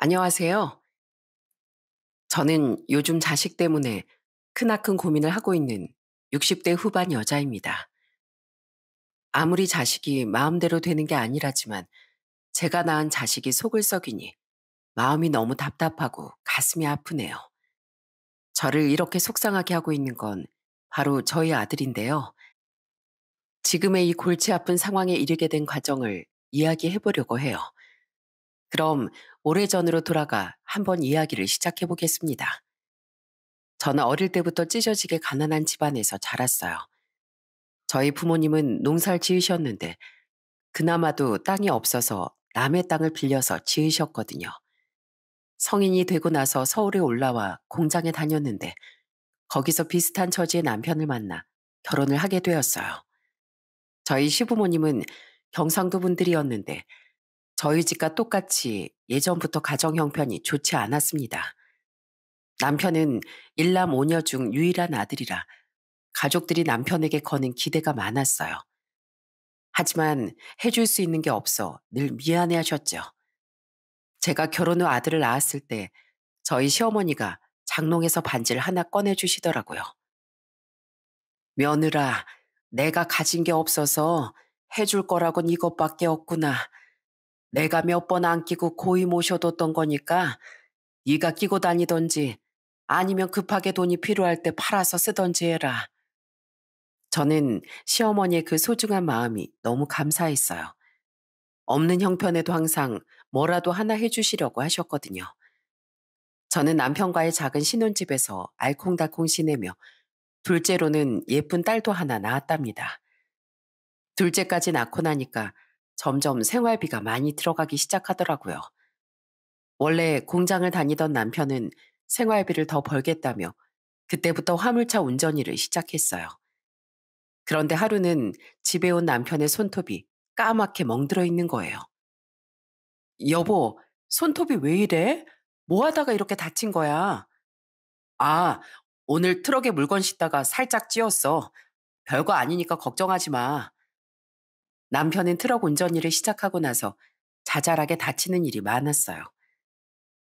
안녕하세요. 저는 요즘 자식 때문에 크나큰 고민을 하고 있는 60대 후반 여자입니다. 아무리 자식이 마음대로 되는 게 아니라지만 제가 낳은 자식이 속을 썩이니 마음이 너무 답답하고 가슴이 아프네요. 저를 이렇게 속상하게 하고 있는 건 바로 저희 아들인데요. 지금의 이 골치 아픈 상황에 이르게 된 과정을 이야기해 보려고 해요. 그럼 오래전으로 돌아가 한번 이야기를 시작해 보겠습니다. 저는 어릴 때부터 찢어지게 가난한 집안에서 자랐어요. 저희 부모님은 농사를 지으셨는데 그나마도 땅이 없어서 남의 땅을 빌려서 지으셨거든요. 성인이 되고 나서 서울에 올라와 공장에 다녔는데 거기서 비슷한 처지의 남편을 만나 결혼을 하게 되었어요. 저희 시부모님은 경상도 분들이었는데 저희 집과 똑같이 예전부터 가정 형편이 좋지 않았습니다. 남편은 일남 오녀 중 유일한 아들이라 가족들이 남편에게 거는 기대가 많았어요. 하지만 해줄 수 있는 게 없어 늘 미안해 하셨죠. 제가 결혼 후 아들을 낳았을 때 저희 시어머니가 장롱에서 반지를 하나 꺼내주시더라고요. 며느라, 내가 가진 게 없어서 해줄 거라곤 이것밖에 없구나. 내가 몇 번 안 끼고 고이 모셔뒀던 거니까 네가 끼고 다니던지 아니면 급하게 돈이 필요할 때 팔아서 쓰던지 해라. 저는 시어머니의 그 소중한 마음이 너무 감사했어요. 없는 형편에도 항상 뭐라도 하나 해주시려고 하셨거든요. 저는 남편과의 작은 신혼집에서 알콩달콩 지내며 둘째로는 예쁜 딸도 하나 낳았답니다. 둘째까지 낳고 나니까 점점 생활비가 많이 들어가기 시작하더라고요. 원래 공장을 다니던 남편은 생활비를 더 벌겠다며 그때부터 화물차 운전 일을 시작했어요. 그런데 하루는 집에 온 남편의 손톱이 까맣게 멍들어 있는 거예요. 여보, 손톱이 왜 이래? 뭐 하다가 이렇게 다친 거야? 아, 오늘 트럭에 물건 싣다가 살짝 찧었어. 별거 아니니까 걱정하지 마. 남편은 트럭 운전 일을 시작하고 나서 자잘하게 다치는 일이 많았어요.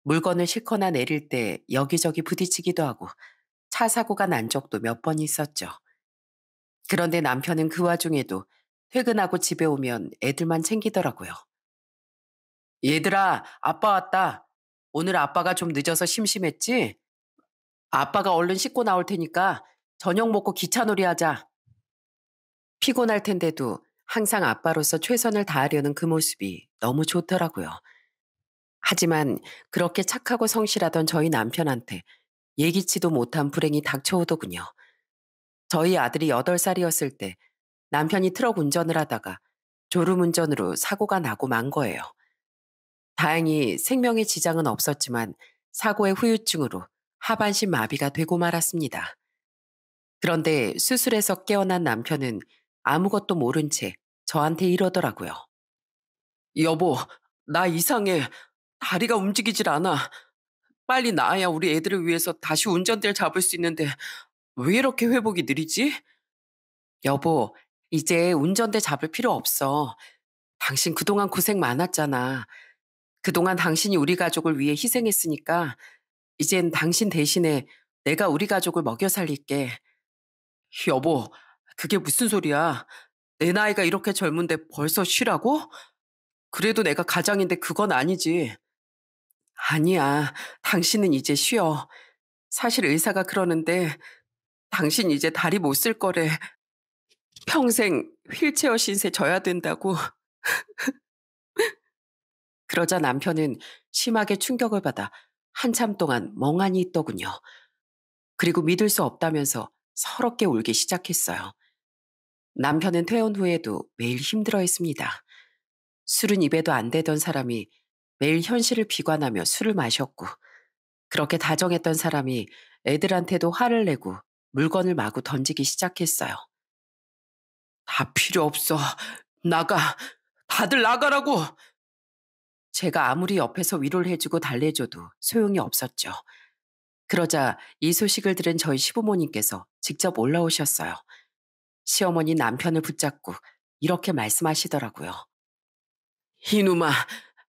물건을 싣거나 내릴 때 여기저기 부딪히기도 하고 차 사고가 난 적도 몇 번 있었죠. 그런데 남편은 그 와중에도 퇴근하고 집에 오면 애들만 챙기더라고요. 얘들아, 아빠 왔다. 오늘 아빠가 좀 늦어서 심심했지? 아빠가 얼른 씻고 나올 테니까 저녁 먹고 기차놀이 하자. 피곤할 텐데도 항상 아빠로서 최선을 다하려는 그 모습이 너무 좋더라고요. 하지만 그렇게 착하고 성실하던 저희 남편한테 예기치도 못한 불행이 닥쳐오더군요. 저희 아들이 8살이었을 때 남편이 트럭 운전을 하다가 졸음운전으로 사고가 나고 만 거예요. 다행히 생명의 지장은 없었지만 사고의 후유증으로 하반신 마비가 되고 말았습니다. 그런데 수술에서 깨어난 남편은 아무것도 모른 채 저한테 이러더라고요. 여보, 나 이상해. 다리가 움직이질 않아. 빨리 나아야 우리 애들을 위해서 다시 운전대를 잡을 수 있는데 왜 이렇게 회복이 느리지? 여보, 이제 운전대 잡을 필요 없어. 당신 그동안 고생 많았잖아. 그동안 당신이 우리 가족을 위해 희생했으니까 이젠 당신 대신에 내가 우리 가족을 먹여 살릴게. 여보, 그게 무슨 소리야? 내 나이가 이렇게 젊은데 벌써 쉬라고? 그래도 내가 가장인데 그건 아니지. 아니야. 당신은 이제 쉬어. 사실 의사가 그러는데 당신 이제 다리 못 쓸 거래. 평생 휠체어 신세 져야 된다고. 그러자 남편은 심하게 충격을 받아 한참 동안 멍하니 있더군요. 그리고 믿을 수 없다면서 서럽게 울기 시작했어요. 남편은 퇴원 후에도 매일 힘들어 했습니다. 술은 입에도 안 대던 사람이 매일 현실을 비관하며 술을 마셨고, 그렇게 다정했던 사람이 애들한테도 화를 내고 물건을 마구 던지기 시작했어요. 다 필요 없어. 나가. 다들 나가라고. 제가 아무리 옆에서 위로를 해주고 달래줘도 소용이 없었죠. 그러자 이 소식을 들은 저희 시부모님께서 직접 올라오셨어요. 시어머니 남편을 붙잡고 이렇게 말씀하시더라고요. 이놈아,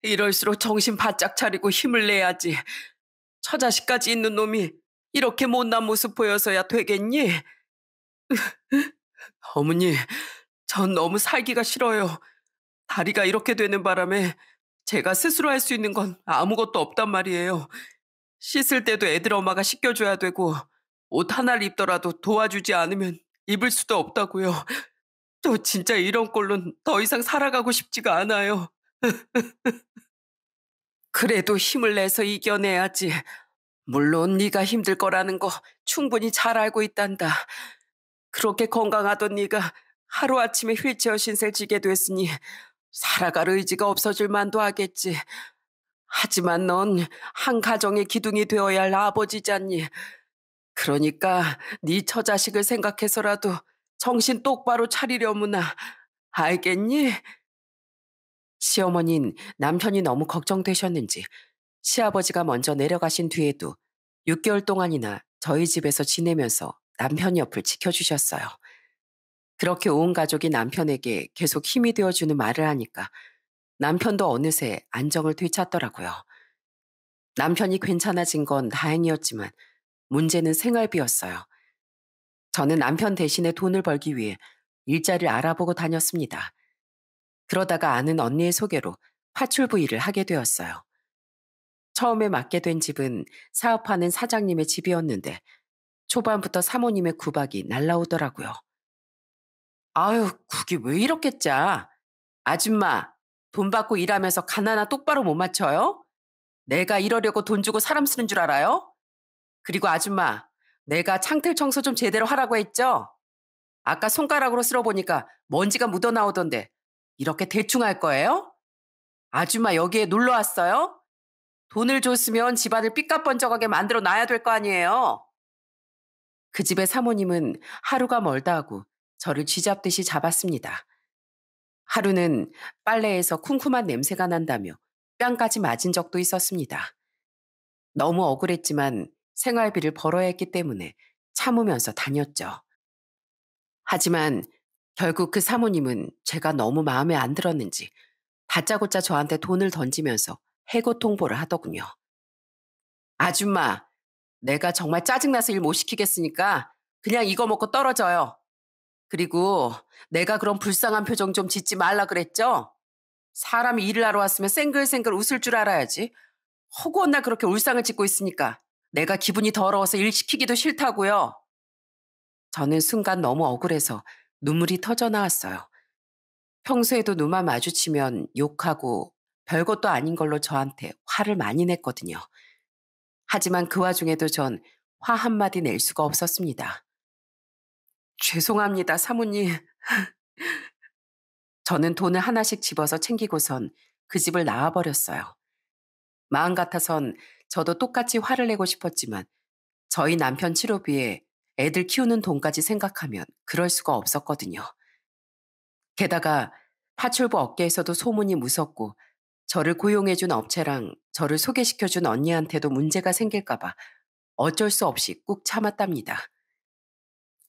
이럴수록 정신 바짝 차리고 힘을 내야지. 처자식까지 있는 놈이 이렇게 못난 모습 보여서야 되겠니? 어머니, 전 너무 살기가 싫어요. 다리가 이렇게 되는 바람에 제가 스스로 할 수 있는 건 아무것도 없단 말이에요. 씻을 때도 애들 엄마가 씻겨줘야 되고 옷 하나를 입더라도 도와주지 않으면 입을 수도 없다고요. 또 진짜 이런 꼴론 더 이상 살아가고 싶지가 않아요. 그래도 힘을 내서 이겨내야지. 물론 네가 힘들 거라는 거 충분히 잘 알고 있단다. 그렇게 건강하던 네가 하루아침에 휠체어 신세 지게 됐으니 살아갈 의지가 없어질 만도 하겠지. 하지만 넌 한 가정의 기둥이 되어야 할 아버지잖니. 그러니까 네 처자식을 생각해서라도 정신 똑바로 차리려무나 알겠니? 시어머니는 남편이 너무 걱정되셨는지 시아버지가 먼저 내려가신 뒤에도 6개월 동안이나 저희 집에서 지내면서 남편 옆을 지켜주셨어요. 그렇게 온 가족이 남편에게 계속 힘이 되어주는 말을 하니까 남편도 어느새 안정을 되찾더라고요. 남편이 괜찮아진 건 다행이었지만 문제는 생활비였어요. 저는 남편 대신에 돈을 벌기 위해 일자를 리 알아보고 다녔습니다. 그러다가 아는 언니의 소개로 파출부 일을 하게 되었어요. 처음에 맡게 된 집은 사업하는 사장님의 집이었는데 초반부터 사모님의 구박이 날라오더라고요. 아유, 그게 왜 이렇게 짜? 아줌마, 돈 받고 일하면서 가난나 똑바로 못 맞춰요? 내가 이러려고 돈 주고 사람 쓰는 줄 알아요? 그리고 아줌마, 내가 창틀 청소 좀 제대로 하라고 했죠? 아까 손가락으로 쓸어보니까 먼지가 묻어나오던데 이렇게 대충 할 거예요? 아줌마 여기에 놀러 왔어요? 돈을 줬으면 집안을 삐까뻔쩍하게 만들어 놔야 될 거 아니에요? 그 집의 사모님은 하루가 멀다 하고 저를 쥐잡듯이 잡았습니다. 하루는 빨래에서 쿰쿰한 냄새가 난다며 뺨까지 맞은 적도 있었습니다. 너무 억울했지만 생활비를 벌어야 했기 때문에 참으면서 다녔죠. 하지만 결국 그 사모님은 제가 너무 마음에 안 들었는지 다짜고짜 저한테 돈을 던지면서 해고 통보를 하더군요. 아줌마, 내가 정말 짜증나서 일 못 시키겠으니까 그냥 이거 먹고 떨어져요. 그리고 내가 그런 불쌍한 표정 좀 짓지 말라 그랬죠? 사람이 일을 하러 왔으면 생글생글 웃을 줄 알아야지. 허구한 날 그렇게 울상을 짓고 있으니까. 내가 기분이 더러워서 일 시키기도 싫다고요. 저는 순간 너무 억울해서 눈물이 터져 나왔어요. 평소에도 누만 마주치면 욕하고 별것도 아닌 걸로 저한테 화를 많이 냈거든요. 하지만 그 와중에도 전 화 한마디 낼 수가 없었습니다. 죄송합니다, 사모님. 저는 돈을 하나씩 집어서 챙기고선 그 집을 나와버렸어요. 마음 같아선 저도 똑같이 화를 내고 싶었지만 저희 남편 치료비에 애들 키우는 돈까지 생각하면 그럴 수가 없었거든요. 게다가 파출부 업계에서도 소문이 무섭고 저를 고용해준 업체랑 저를 소개시켜준 언니한테도 문제가 생길까봐 어쩔 수 없이 꾹 참았답니다.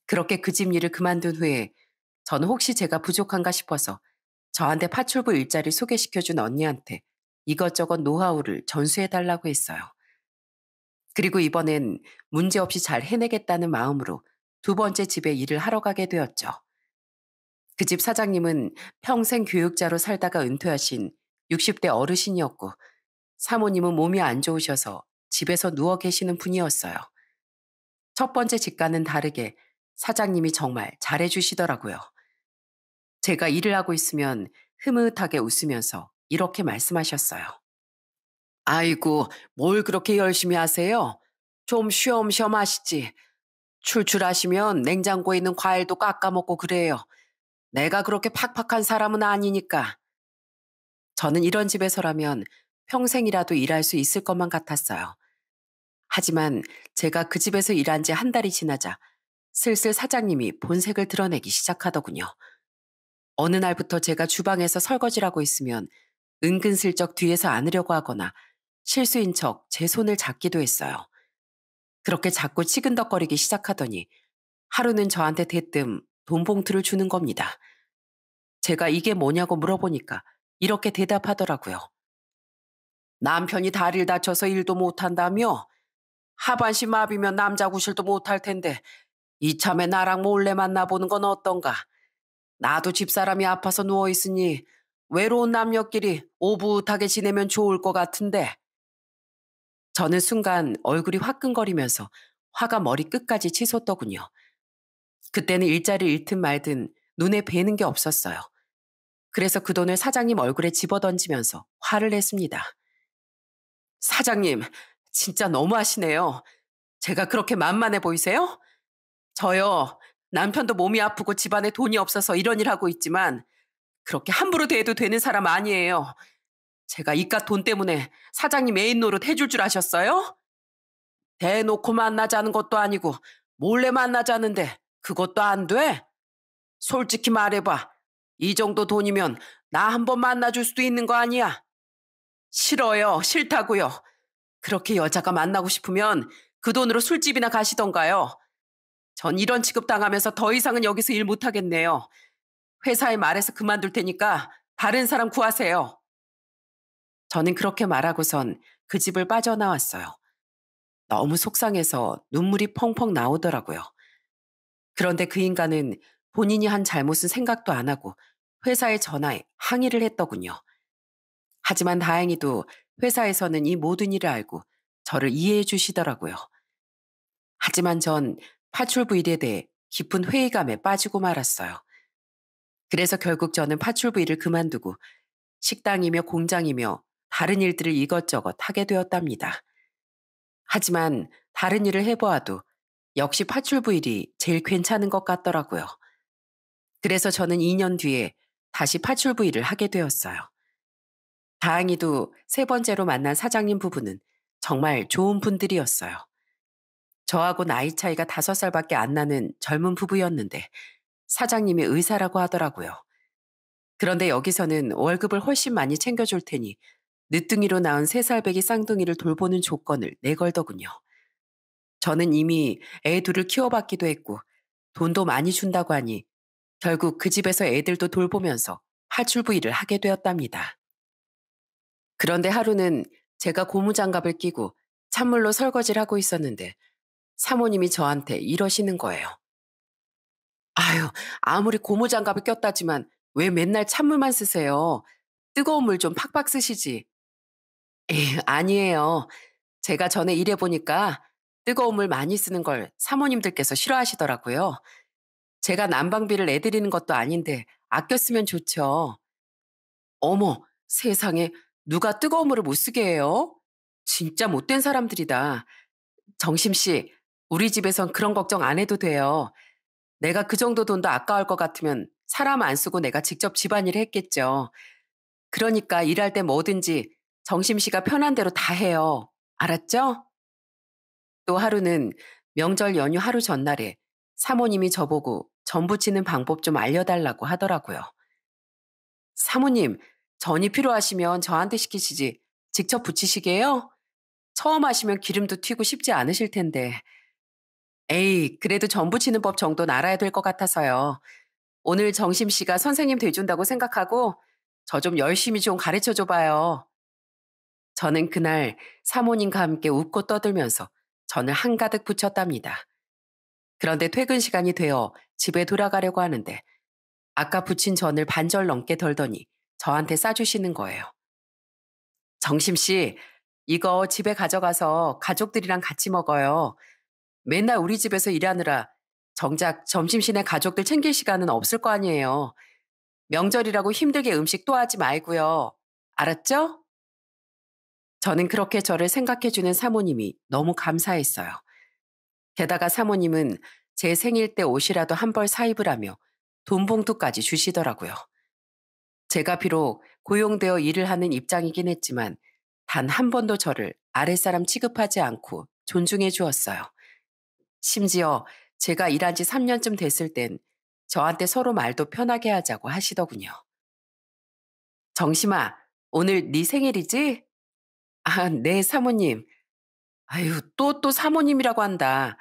그렇게 그 집 일을 그만둔 후에 저는 혹시 제가 부족한가 싶어서 저한테 파출부 일자리 소개시켜준 언니한테 이것저것 노하우를 전수해달라고 했어요. 그리고 이번엔 문제없이 잘 해내겠다는 마음으로 두 번째 집에 일을 하러 가게 되었죠. 그 집 사장님은 평생 교육자로 살다가 은퇴하신 60대 어르신이었고 사모님은 몸이 안 좋으셔서 집에서 누워 계시는 분이었어요. 첫 번째 집과는 다르게 사장님이 정말 잘해주시더라고요. 제가 일을 하고 있으면 흐뭇하게 웃으면서 이렇게 말씀하셨어요. 아이고, 뭘 그렇게 열심히 하세요? 좀 쉬엄쉬엄 하시지. 출출하시면 냉장고에 있는 과일도 깎아먹고 그래요. 내가 그렇게 팍팍한 사람은 아니니까. 저는 이런 집에서라면 평생이라도 일할 수 있을 것만 같았어요. 하지만 제가 그 집에서 일한 지 한 달이 지나자 슬슬 사장님이 본색을 드러내기 시작하더군요. 어느 날부터 제가 주방에서 설거지라고 있으면 은근슬쩍 뒤에서 안으려고 하거나 실수인 척 제 손을 잡기도 했어요. 그렇게 자꾸 치근덕거리기 시작하더니 하루는 저한테 대뜸 돈 봉투를 주는 겁니다. 제가 이게 뭐냐고 물어보니까 이렇게 대답하더라고요. 남편이 다리를 다쳐서 일도 못한다며 하반신 마비면 남자 구실도 못할 텐데 이참에 나랑 몰래 만나보는 건 어떤가. 나도 집사람이 아파서 누워있으니 외로운 남녀끼리 오붓하게 지내면 좋을 것 같은데 저는 순간 얼굴이 화끈거리면서 화가 머리 끝까지 치솟더군요. 그때는 일자리 잃든 말든 눈에 뵈는 게 없었어요. 그래서 그 돈을 사장님 얼굴에 집어던지면서 화를 냈습니다. 사장님, 진짜 너무하시네요. 제가 그렇게 만만해 보이세요? 저요, 남편도 몸이 아프고 집안에 돈이 없어서 이런 일 하고 있지만 그렇게 함부로 대해도 되는 사람 아니에요. 제가 이깟 돈 때문에 사장님 애인 노릇 해줄 줄 아셨어요? 대놓고 만나자는 것도 아니고 몰래 만나자는데 그것도 안 돼? 솔직히 말해봐. 이 정도 돈이면 나 한번 만나줄 수도 있는 거 아니야? 싫어요. 싫다고요. 그렇게 여자가 만나고 싶으면 그 돈으로 술집이나 가시던가요. 전 이런 취급 당하면서 더 이상은 여기서 일 못하겠네요. 회사에 말해서 그만둘 테니까 다른 사람 구하세요. 저는 그렇게 말하고선 그 집을 빠져나왔어요. 너무 속상해서 눈물이 펑펑 나오더라고요. 그런데 그 인간은 본인이 한 잘못은 생각도 안 하고 회사에 전화해 항의를 했더군요. 하지만 다행히도 회사에서는 이 모든 일을 알고 저를 이해해 주시더라고요. 하지만 전 파출부 일에 대해 깊은 회의감에 빠지고 말았어요. 그래서 결국 저는 파출부 일을 그만두고 식당이며 공장이며 다른 일들을 이것저것 하게 되었답니다. 하지만 다른 일을 해보아도 역시 파출부 일이 제일 괜찮은 것 같더라고요. 그래서 저는 2년 뒤에 다시 파출부 일을 하게 되었어요. 다행히도 세 번째로 만난 사장님 부부는 정말 좋은 분들이었어요. 저하고 나이 차이가 다섯 살밖에 안 나는 젊은 부부였는데 사장님이 의사라고 하더라고요. 그런데 여기서는 월급을 훨씬 많이 챙겨줄 테니 늦둥이로 낳은 세 살배기 쌍둥이를 돌보는 조건을 내걸더군요. 저는 이미 애 둘을 키워받기도 했고 돈도 많이 준다고 하니 결국 그 집에서 애들도 돌보면서 파출부 일을 하게 되었답니다. 그런데 하루는 제가 고무장갑을 끼고 찬물로 설거지를 하고 있었는데 사모님이 저한테 이러시는 거예요. 아유, 아무리 고무장갑을 꼈다지만 왜 맨날 찬물만 쓰세요? 뜨거운 물 좀 팍팍 쓰시지. 에휴, 예, 아니에요. 제가 전에 일해보니까 뜨거운 물 많이 쓰는 걸 사모님들께서 싫어하시더라고요. 제가 난방비를 내드리는 것도 아닌데 아껴 쓰면 좋죠. 어머, 세상에 누가 뜨거운 물을 못 쓰게 해요? 진짜 못된 사람들이다. 정심씨, 우리 집에선 그런 걱정 안 해도 돼요. 내가 그 정도 돈도 아까울 것 같으면 사람 안 쓰고 내가 직접 집안일 했겠죠. 그러니까 일할 때 뭐든지 정심 씨가 편한 대로 다 해요. 알았죠? 또 하루는 명절 연휴 하루 전날에 사모님이 저보고 전부 치는 방법 좀 알려달라고 하더라고요. 사모님, 전이 필요하시면 저한테 시키시지 직접 부치시게요? 처음 하시면 기름도 튀고 쉽지 않으실 텐데. 에이, 그래도 전 부치는 법 정도는 알아야 될 것 같아서요. 오늘 정심 씨가 선생님 돼준다고 생각하고 저 좀 열심히 좀 가르쳐 줘봐요. 저는 그날 사모님과 함께 웃고 떠들면서 전을 한가득 부쳤답니다. 그런데 퇴근 시간이 되어 집에 돌아가려고 하는데 아까 부친 전을 반절 넘게 덜더니 저한테 싸주시는 거예요. 정심 씨, 이거 집에 가져가서 가족들이랑 같이 먹어요. 맨날 우리 집에서 일하느라 정작 점심시내 가족들 챙길 시간은 없을 거 아니에요. 명절이라고 힘들게 음식 또 하지 말고요. 알았죠? 저는 그렇게 저를 생각해주는 사모님이 너무 감사했어요. 게다가 사모님은 제 생일 때 옷이라도 한 벌 사입으라며 돈 봉투까지 주시더라고요. 제가 비록 고용되어 일을 하는 입장이긴 했지만 단 한 번도 저를 아랫사람 취급하지 않고 존중해 주었어요. 심지어 제가 일한 지 3년쯤 됐을 땐 저한테 서로 말도 편하게 하자고 하시더군요. 정심아, 오늘 네 생일이지? 아, 네, 사모님. 아유, 또 또 사모님이라고 한다.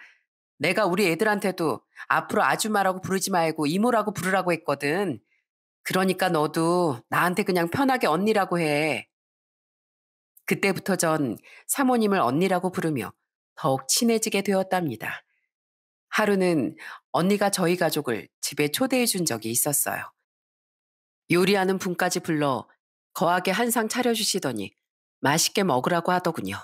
내가 우리 애들한테도 앞으로 아줌마라고 부르지 말고 이모라고 부르라고 했거든. 그러니까 너도 나한테 그냥 편하게 언니라고 해. 그때부터 전 사모님을 언니라고 부르며 더욱 친해지게 되었답니다. 하루는 언니가 저희 가족을 집에 초대해 준 적이 있었어요. 요리하는 분까지 불러 거하게 한 상 차려주시더니 맛있게 먹으라고 하더군요.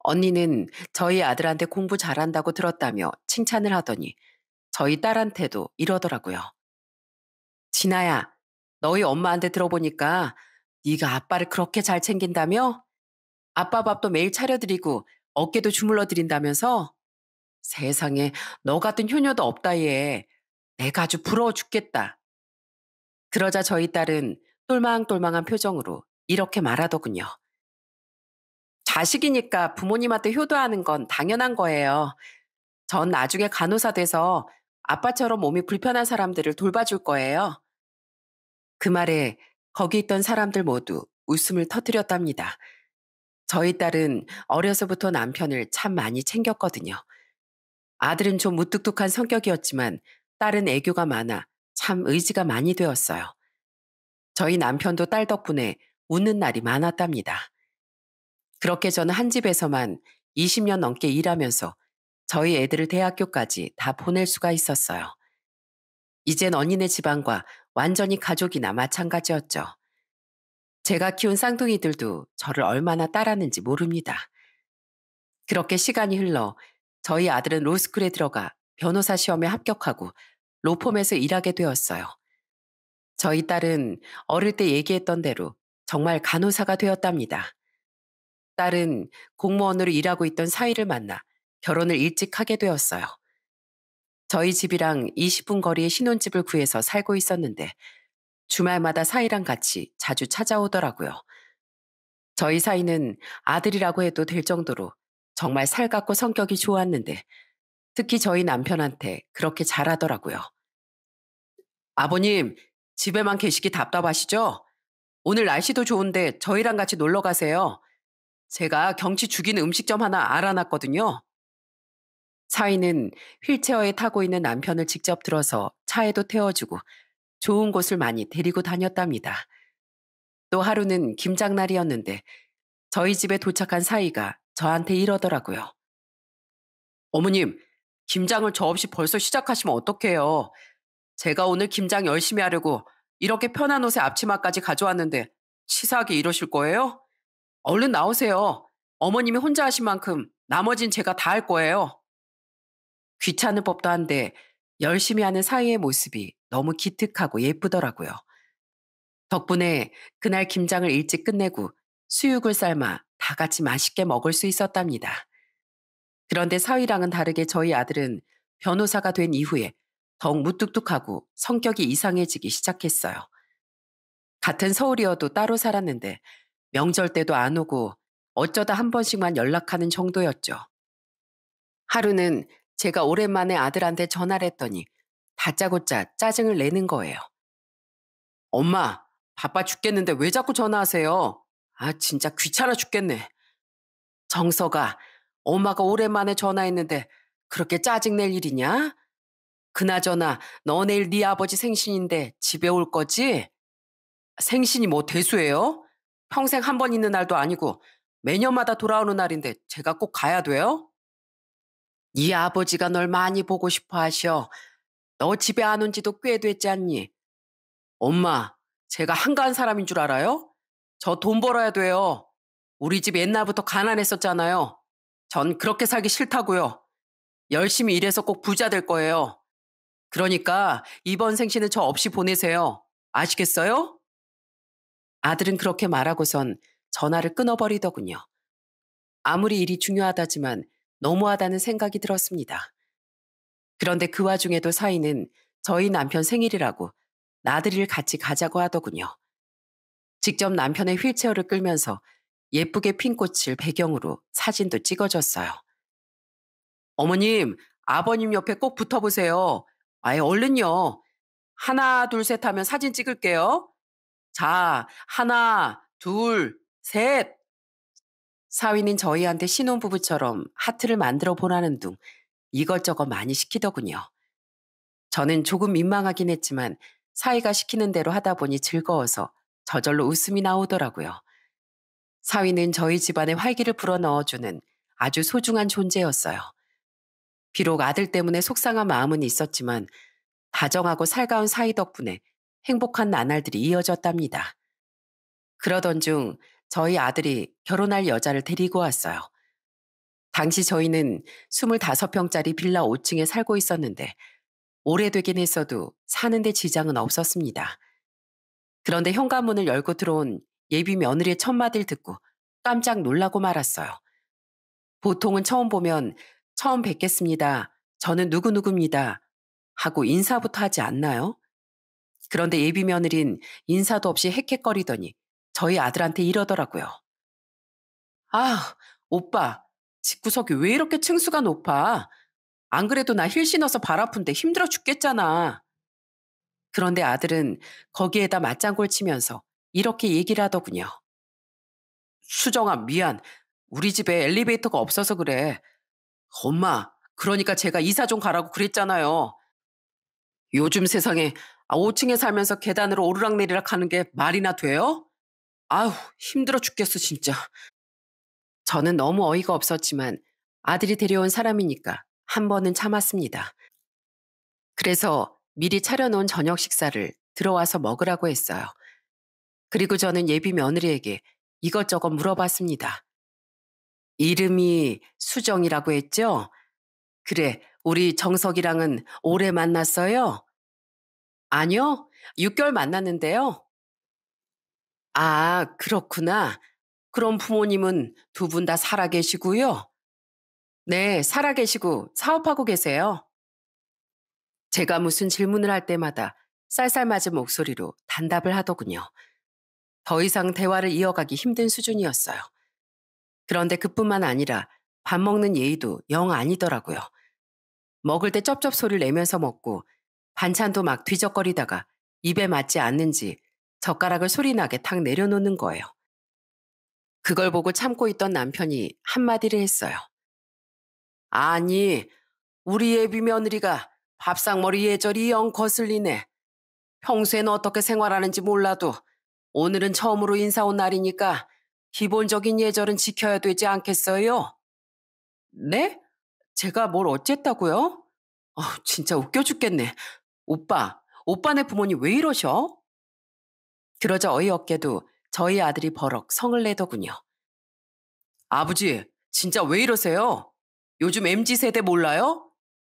언니는 저희 아들한테 공부 잘한다고 들었다며 칭찬을 하더니 저희 딸한테도 이러더라고요. 진아야, 너희 엄마한테 들어보니까 네가 아빠를 그렇게 잘 챙긴다며? 아빠 밥도 매일 차려드리고 어깨도 주물러 드린다면서? 세상에 너 같은 효녀도 없다 얘. 내가 아주 부러워 죽겠다. 그러자 저희 딸은 똘망똘망한 표정으로 이렇게 말하더군요. 자식이니까 부모님한테 효도하는 건 당연한 거예요. 전 나중에 간호사 돼서 아빠처럼 몸이 불편한 사람들을 돌봐줄 거예요. 그 말에 거기 있던 사람들 모두 웃음을 터뜨렸답니다. 저희 딸은 어려서부터 남편을 참 많이 챙겼거든요. 아들은 좀 무뚝뚝한 성격이었지만 딸은 애교가 많아 참 의지가 많이 되었어요. 저희 남편도 딸 덕분에 웃는 날이 많았답니다. 그렇게 저는 한 집에서만 20년 넘게 일하면서 저희 애들을 대학교까지 다 보낼 수가 있었어요. 이젠 언니네 집안과 완전히 가족이나 마찬가지였죠. 제가 키운 쌍둥이들도 저를 얼마나 따랐는지 모릅니다. 그렇게 시간이 흘러 저희 아들은 로스쿨에 들어가 변호사 시험에 합격하고 로펌에서 일하게 되었어요. 저희 딸은 어릴 때 얘기했던 대로 정말 간호사가 되었답니다. 딸은 공무원으로 일하고 있던 사위를 만나 결혼을 일찍 하게 되었어요. 저희 집이랑 20분 거리의 신혼집을 구해서 살고 있었는데 주말마다 사이랑 같이 자주 찾아오더라고요. 저희 사이는 아들이라고 해도 될 정도로 정말 살갑고 성격이 좋았는데 특히 저희 남편한테 그렇게 잘하더라고요. 아버님, 집에만 계시기 답답하시죠? 오늘 날씨도 좋은데 저희랑 같이 놀러 가세요. 제가 경치 죽이는 음식점 하나 알아놨거든요. 사위는 휠체어에 타고 있는 남편을 직접 들어서 차에도 태워주고 좋은 곳을 많이 데리고 다녔답니다. 또 하루는 김장날이었는데 저희 집에 도착한 사이가 저한테 이러더라고요. 어머님, 김장을 저 없이 벌써 시작하시면 어떡해요. 제가 오늘 김장 열심히 하려고 이렇게 편한 옷에 앞치마까지 가져왔는데 치사하게 이러실 거예요? 얼른 나오세요. 어머님이 혼자 하신 만큼 나머진 제가 다 할 거예요. 귀찮을 법도 한데 열심히 하는 사이의 모습이 너무 기특하고 예쁘더라고요. 덕분에 그날 김장을 일찍 끝내고 수육을 삶아 다 같이 맛있게 먹을 수 있었답니다. 그런데 사위랑은 다르게 저희 아들은 변호사가 된 이후에 더욱 무뚝뚝하고 성격이 이상해지기 시작했어요. 같은 서울이어도 따로 살았는데 명절 때도 안 오고 어쩌다 한 번씩만 연락하는 정도였죠. 하루는 제가 오랜만에 아들한테 전화를 했더니 다짜고짜 짜증을 내는 거예요. 엄마, 바빠 죽겠는데 왜 자꾸 전화하세요? 아, 진짜 귀찮아 죽겠네. 정서가 엄마가 오랜만에 전화했는데 그렇게 짜증낼 일이냐? 그나저나 너 내일 네 아버지 생신인데 집에 올 거지? 생신이 뭐 대수예요? 평생 한 번 있는 날도 아니고 매년마다 돌아오는 날인데 제가 꼭 가야 돼요? 네 아버지가 널 많이 보고 싶어 하셔. 너 집에 안 온 지도 꽤 됐지 않니? 엄마, 제가 한가한 사람인 줄 알아요? 저 돈 벌어야 돼요. 우리 집 옛날부터 가난했었잖아요. 전 그렇게 살기 싫다고요. 열심히 일해서 꼭 부자 될 거예요. 그러니까 이번 생신은 저 없이 보내세요. 아시겠어요? 아들은 그렇게 말하고선 전화를 끊어버리더군요. 아무리 일이 중요하다지만 너무하다는 생각이 들었습니다. 그런데 그 와중에도 사인은 저희 남편 생일이라고 나들이를 같이 가자고 하더군요. 직접 남편의 휠체어를 끌면서 예쁘게 핀 꽃을 배경으로 사진도 찍어줬어요. 어머님, 아버님 옆에 꼭 붙어보세요. 아예 얼른요. 하나, 둘, 셋 하면 사진 찍을게요. 자, 하나, 둘, 셋. 사위는 저희한테 신혼부부처럼 하트를 만들어 보라는 둥 이것저것 많이 시키더군요. 저는 조금 민망하긴 했지만 사위가 시키는 대로 하다 보니 즐거워서 저절로 웃음이 나오더라고요. 사위는 저희 집안의 활기를 불어넣어주는 아주 소중한 존재였어요. 비록 아들 때문에 속상한 마음은 있었지만 다정하고 살가운 사위 덕분에 행복한 나날들이 이어졌답니다. 그러던 중 저희 아들이 결혼할 여자를 데리고 왔어요. 당시 저희는 25평짜리 빌라 5층에 살고 있었는데 오래되긴 했어도 사는데 지장은 없었습니다. 그런데 현관문을 열고 들어온 예비 며느리의 첫마디를 듣고 깜짝 놀라고 말았어요. 보통은 처음 보면 처음 뵙겠습니다. 저는 누구누구입니다. 하고 인사부터 하지 않나요? 그런데 예비 며느린 인사도 없이 헥헥거리더니 저희 아들한테 이러더라고요. 아, 오빠, 집구석이 왜 이렇게 층수가 높아? 안 그래도 나 힐 신어서 발 아픈데 힘들어 죽겠잖아. 그런데 아들은 거기에다 맞장구를 치면서 이렇게 얘기를 하더군요. 수정아, 미안. 우리 집에 엘리베이터가 없어서 그래. 엄마, 그러니까 제가 이사 좀 가라고 그랬잖아요. 요즘 세상에 5층에 아, 살면서 계단으로 오르락내리락 하는 게 말이나 돼요? 아우, 힘들어 죽겠어, 진짜. 저는 너무 어이가 없었지만 아들이 데려온 사람이니까 한 번은 참았습니다. 그래서 미리 차려놓은 저녁 식사를 들어와서 먹으라고 했어요. 그리고 저는 예비 며느리에게 이것저것 물어봤습니다. 이름이 수정이라고 했죠? 그래, 우리 정석이랑은 오래 만났어요? 아니요. 6개월 만났는데요. 아, 그렇구나. 그럼 부모님은 두 분 다 살아 계시고요. 네, 살아 계시고 사업하고 계세요. 제가 무슨 질문을 할 때마다 쌀쌀맞은 목소리로 단답을 하더군요. 더 이상 대화를 이어가기 힘든 수준이었어요. 그런데 그뿐만 아니라 밥 먹는 예의도 영 아니더라고요. 먹을 때 쩝쩝 소리를 내면서 먹고 반찬도 막 뒤적거리다가 입에 맞지 않는지 젓가락을 소리나게 탁 내려놓는 거예요. 그걸 보고 참고 있던 남편이 한마디를 했어요. 아니, 우리 애비 며느리가 밥상머리 예절이 영 거슬리네. 평소에는 어떻게 생활하는지 몰라도 오늘은 처음으로 인사 온 날이니까 기본적인 예절은 지켜야 되지 않겠어요? 네? 제가 뭘 어쨌다고요? 어, 진짜 웃겨 죽겠네. 오빠, 오빠네 부모님 왜 이러셔? 그러자 어이없게도 저희 아들이 버럭 성을 내더군요. 아버지, 진짜 왜 이러세요? 요즘 m g 세대 몰라요?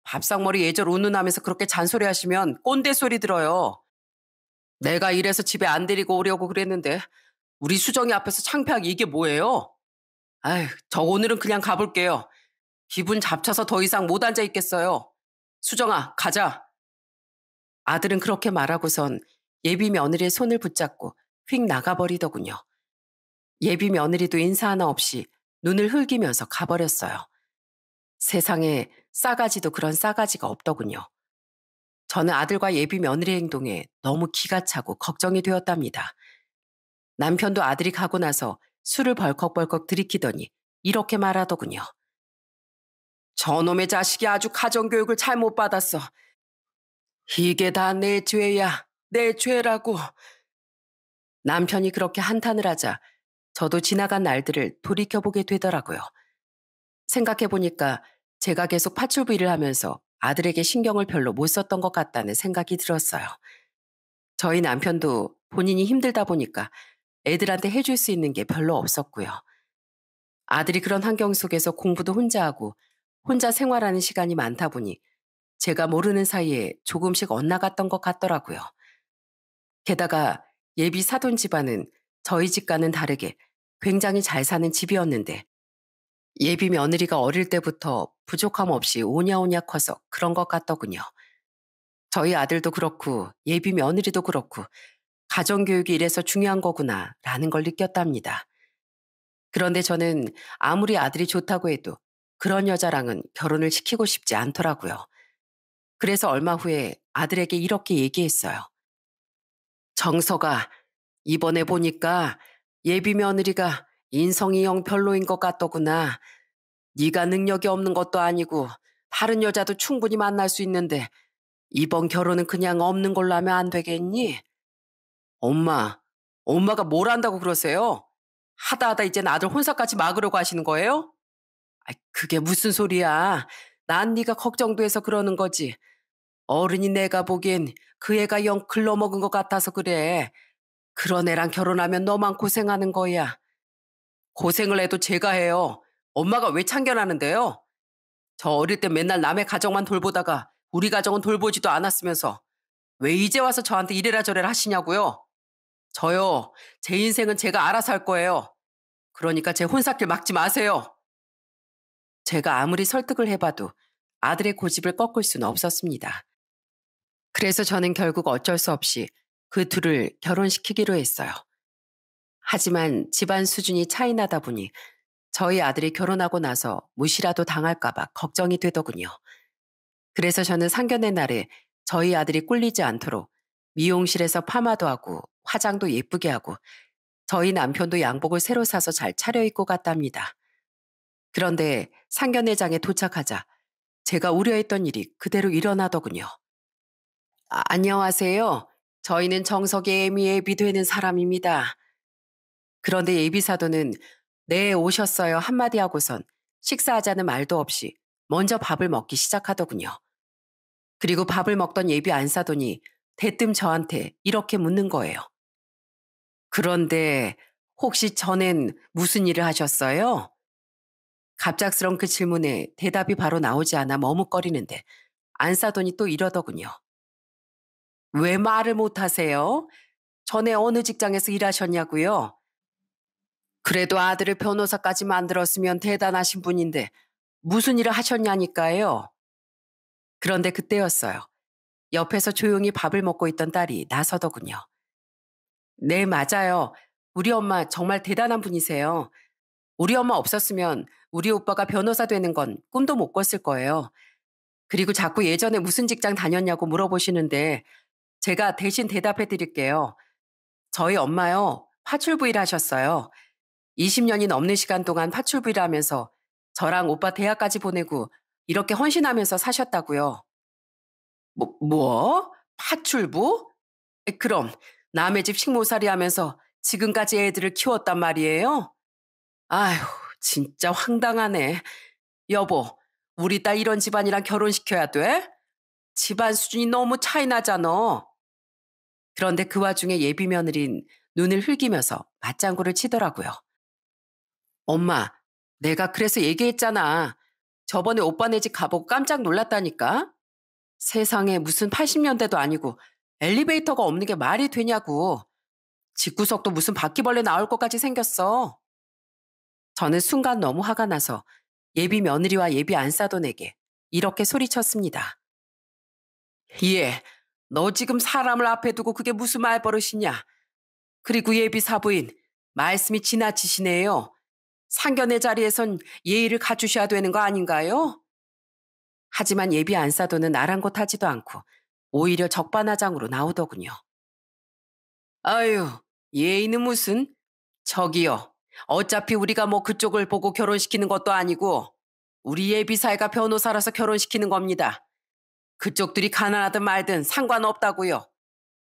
밥상머리 예절 운운하면서 그렇게 잔소리하시면 꼰대 소리 들어요. 내가 이래서 집에 안 데리고 오려고 그랬는데 우리 수정이 앞에서 창피하게 이게 뭐예요? 아휴, 저 오늘은 그냥 가볼게요. 기분 잡쳐서 더 이상 못 앉아 있겠어요. 수정아, 가자. 아들은 그렇게 말하고선 예비 며느리의 손을 붙잡고 휙 나가버리더군요. 예비 며느리도 인사 하나 없이 눈을 흘기면서 가버렸어요. 세상에 싸가지도 그런 싸가지가 없더군요. 저는 아들과 예비 며느리 행동에 너무 기가 차고 걱정이 되었답니다. 남편도 아들이 가고 나서 술을 벌컥벌컥 들이키더니 이렇게 말하더군요. 저놈의 자식이 아주 가정교육을 잘 못 받았어. 이게 다 내 죄야, 내 죄라고. 남편이 그렇게 한탄을 하자 저도 지나간 날들을 돌이켜보게 되더라고요. 생각해보니까 제가 계속 파출부 일을 하면서 아들에게 신경을 별로 못 썼던 것 같다는 생각이 들었어요. 저희 남편도 본인이 힘들다 보니까 애들한테 해줄 수 있는 게 별로 없었고요. 아들이 그런 환경 속에서 공부도 혼자 하고 혼자 생활하는 시간이 많다 보니 제가 모르는 사이에 조금씩 엇나갔던 것 같더라고요. 게다가 예비 사돈 집안은 저희 집과는 다르게 굉장히 잘 사는 집이었는데 예비 며느리가 어릴 때부터 부족함 없이 오냐오냐 커서 그런 것 같더군요. 저희 아들도 그렇고 예비 며느리도 그렇고 가정교육이 이래서 중요한 거구나 라는 걸 느꼈답니다. 그런데 저는 아무리 아들이 좋다고 해도 그런 여자랑은 결혼을 시키고 싶지 않더라고요. 그래서 얼마 후에 아들에게 이렇게 얘기했어요. 정서가 이번에 보니까 예비 며느리가 인성이 형 별로인 것 같더구나. 네가 능력이 없는 것도 아니고 다른 여자도 충분히 만날 수 있는데 이번 결혼은 그냥 없는 걸로 하면 안 되겠니? 엄마, 엄마가 뭘 한다고 그러세요? 하다 하다 이젠 아들 혼사까지 막으려고 하시는 거예요? 아, 그게 무슨 소리야. 난 네가 걱정돼서 그러는 거지. 어른이 내가 보기엔 그 애가 영 글러먹은 것 같아서 그래. 그런 애랑 결혼하면 너만 고생하는 거야. 고생을 해도 제가 해요. 엄마가 왜 참견하는데요? 저 어릴 때 맨날 남의 가정만 돌보다가 우리 가정은 돌보지도 않았으면서 왜 이제 와서 저한테 이래라 저래라 하시냐고요? 저요. 제 인생은 제가 알아서 할 거예요. 그러니까 제 혼사길 막지 마세요. 제가 아무리 설득을 해봐도 아들의 고집을 꺾을 수는 없었습니다. 그래서 저는 결국 어쩔 수 없이 그 둘을 결혼시키기로 했어요. 하지만 집안 수준이 차이나다 보니 저희 아들이 결혼하고 나서 무시라도 당할까봐 걱정이 되더군요. 그래서 저는 상견례 날에 저희 아들이 꿀리지 않도록 미용실에서 파마도 하고 화장도 예쁘게 하고 저희 남편도 양복을 새로 사서 잘 차려입고 갔답니다. 그런데 상견례장에 도착하자 제가 우려했던 일이 그대로 일어나더군요. 아, 안녕하세요. 저희는 정석의 애미 예비되는 사람입니다. 그런데 예비사도는 네 오셨어요 한마디 하고선 식사하자는 말도 없이 먼저 밥을 먹기 시작하더군요. 그리고 밥을 먹던 예비 안사돈이 대뜸 저한테 이렇게 묻는 거예요. 그런데 혹시 전엔 무슨 일을 하셨어요? 갑작스런 그 질문에 대답이 바로 나오지 않아 머뭇거리는데 안사돈이 또 이러더군요. 왜 말을 못하세요? 전에 어느 직장에서 일하셨냐고요? 그래도 아들을 변호사까지 만들었으면 대단하신 분인데 무슨 일을 하셨냐니까요. 그런데 그때였어요. 옆에서 조용히 밥을 먹고 있던 딸이 나서더군요. 네, 맞아요. 우리 엄마 정말 대단한 분이세요. 우리 엄마 없었으면 우리 오빠가 변호사 되는 건 꿈도 못 꿨을 거예요. 그리고 자꾸 예전에 무슨 직장 다녔냐고 물어보시는데 제가 대신 대답해 드릴게요. 저희 엄마요, 파출부일 하셨어요. 20년이 넘는 시간 동안 파출부일 하면서 저랑 오빠 대학까지 보내고 이렇게 헌신하면서 사셨다고요. 뭐, 뭐? 파출부? 그럼 남의 집 식모살이 하면서 지금까지 애들을 키웠단 말이에요? 아휴, 진짜 황당하네. 여보, 우리 딸 이런 집안이랑 결혼시켜야 돼? 집안 수준이 너무 차이 나잖아. 그런데 그 와중에 예비 며느린 눈을 흘기면서 맞장구를 치더라고요. 엄마, 내가 그래서 얘기했잖아. 저번에 오빠네 집 가보고 깜짝 놀랐다니까. 세상에 무슨 80년대도 아니고 엘리베이터가 없는 게 말이 되냐고. 집구석도 무슨 바퀴벌레 나올 것까지 생겼어. 저는 순간 너무 화가 나서 예비 며느리와 예비 안싸돈에게 이렇게 소리쳤습니다. 예, 너 지금 사람을 앞에 두고 그게 무슨 말버릇이냐. 그리고 예비 사부인, 말씀이 지나치시네요. 상견의 자리에선 예의를 갖추셔야 되는 거 아닌가요? 하지만 예비 안사도는 아랑곳하지도 않고 오히려 적반하장으로 나오더군요. 아유, 예의는 무슨? 저기요. 어차피 우리가 뭐 그쪽을 보고 결혼시키는 것도 아니고 우리 예비사회가 변호사라서 결혼시키는 겁니다. 그쪽들이 가난하든 말든 상관없다고요.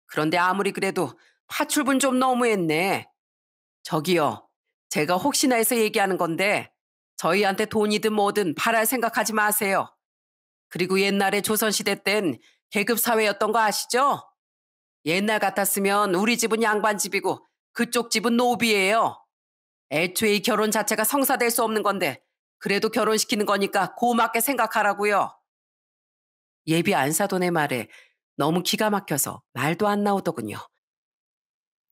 그런데 아무리 그래도 파출분 좀 너무했네. 저기요. 제가 혹시나 해서 얘기하는 건데 저희한테 돈이든 뭐든 팔할 생각하지 마세요. 그리고 옛날에 조선시대 땐 계급사회였던 거 아시죠? 옛날 같았으면 우리 집은 양반집이고 그쪽 집은 노비예요. 애초에 이 결혼 자체가 성사될 수 없는 건데 그래도 결혼시키는 거니까 고맙게 생각하라고요. 예비 안사돈의 말에 너무 기가 막혀서 말도 안 나오더군요.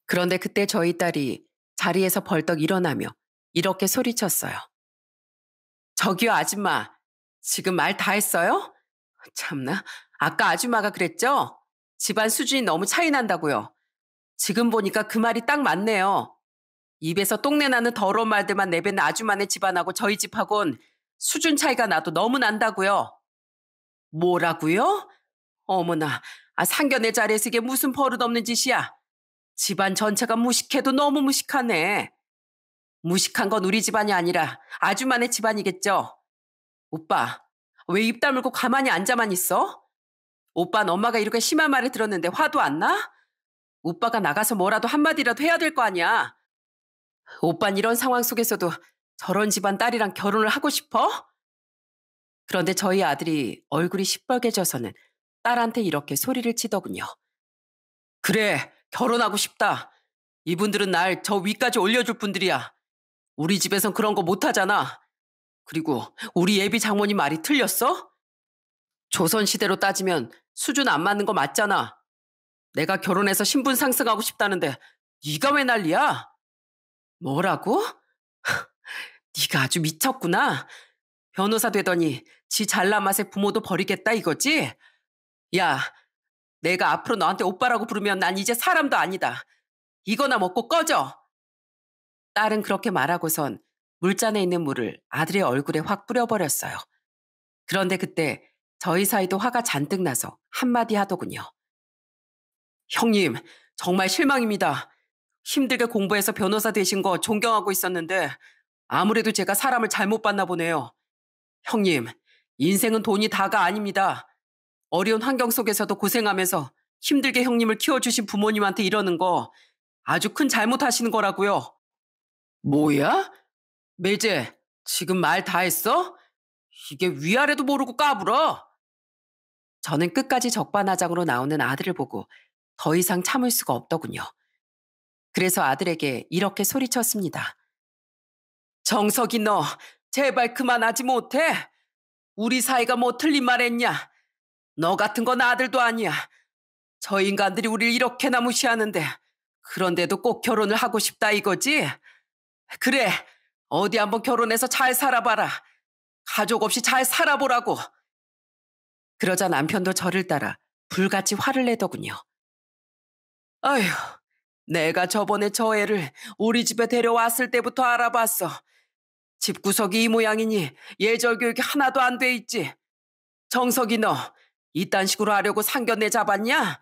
그런데 그때 저희 딸이 자리에서 벌떡 일어나며 이렇게 소리쳤어요. 저기요, 아줌마. 지금 말 다 했어요? 참나. 아까 아줌마가 그랬죠? 집안 수준이 너무 차이 난다고요. 지금 보니까 그 말이 딱 맞네요. 입에서 똥내 나는 더러운 말들만 내뱉는 아줌마네 집안하고 저희 집하곤 수준 차이가 나도 너무 난다고요. 뭐라고요? 어머나, 아, 상견례 자리에서 이게 무슨 버릇없는 짓이야. 집안 전체가 무식해도 너무 무식하네. 무식한 건 우리 집안이 아니라 아주만의 집안이겠죠. 오빠, 왜 입 다물고 가만히 앉아만 있어? 오빠는 엄마가 이렇게 심한 말을 들었는데 화도 안 나? 오빠가 나가서 뭐라도 한마디라도 해야 될 거 아니야. 오빤 이런 상황 속에서도 저런 집안 딸이랑 결혼을 하고 싶어? 그런데 저희 아들이 얼굴이 시뻘개져서는 딸한테 이렇게 소리를 치더군요. 그래, 결혼하고 싶다. 이분들은 날 저 위까지 올려줄 분들이야. 우리 집에선 그런 거 못하잖아. 그리고 우리 예비 장모님 말이 틀렸어? 조선시대로 따지면 수준 안 맞는 거 맞잖아. 내가 결혼해서 신분 상승하고 싶다는데 네가 왜 난리야? 뭐라고? 네가 아주 미쳤구나. 변호사 되더니 지 잘난 맛에 부모도 버리겠다 이거지? 야, 내가 앞으로 너한테 오빠라고 부르면 난 이제 사람도 아니다. 이거나 먹고 꺼져. 딸은 그렇게 말하고선 물잔에 있는 물을 아들의 얼굴에 확 뿌려버렸어요. 그런데 그때 저희 사이도 화가 잔뜩 나서 한마디 하더군요. 형님, 정말 실망입니다. 힘들게 공부해서 변호사 되신 거 존경하고 있었는데 아무래도 제가 사람을 잘못 봤나 보네요. 형님, 인생은 돈이 다가 아닙니다. 어려운 환경 속에서도 고생하면서 힘들게 형님을 키워주신 부모님한테 이러는 거 아주 큰 잘못하시는 거라고요. 뭐야? 매제, 지금 말 다 했어? 이게 위아래도 모르고 까불어? 저는 끝까지 적반하장으로 나오는 아들을 보고 더 이상 참을 수가 없더군요. 그래서 아들에게 이렇게 소리쳤습니다. 정석이 너 제발 그만하지 못해. 우리 사이가 뭐 틀린 말 했냐? 너 같은 건 아들도 아니야. 저 인간들이 우릴 이렇게나 무시하는데 그런데도 꼭 결혼을 하고 싶다 이거지? 그래, 어디 한번 결혼해서 잘 살아봐라. 가족 없이 잘 살아보라고. 그러자 남편도 저를 따라 불같이 화를 내더군요. 아휴, 내가 저번에 저 애를 우리 집에 데려왔을 때부터 알아봤어. 집구석이 이 모양이니 예절 교육이 하나도 안 돼 있지. 정석이 너 이딴 식으로 하려고 상견례 잡았냐?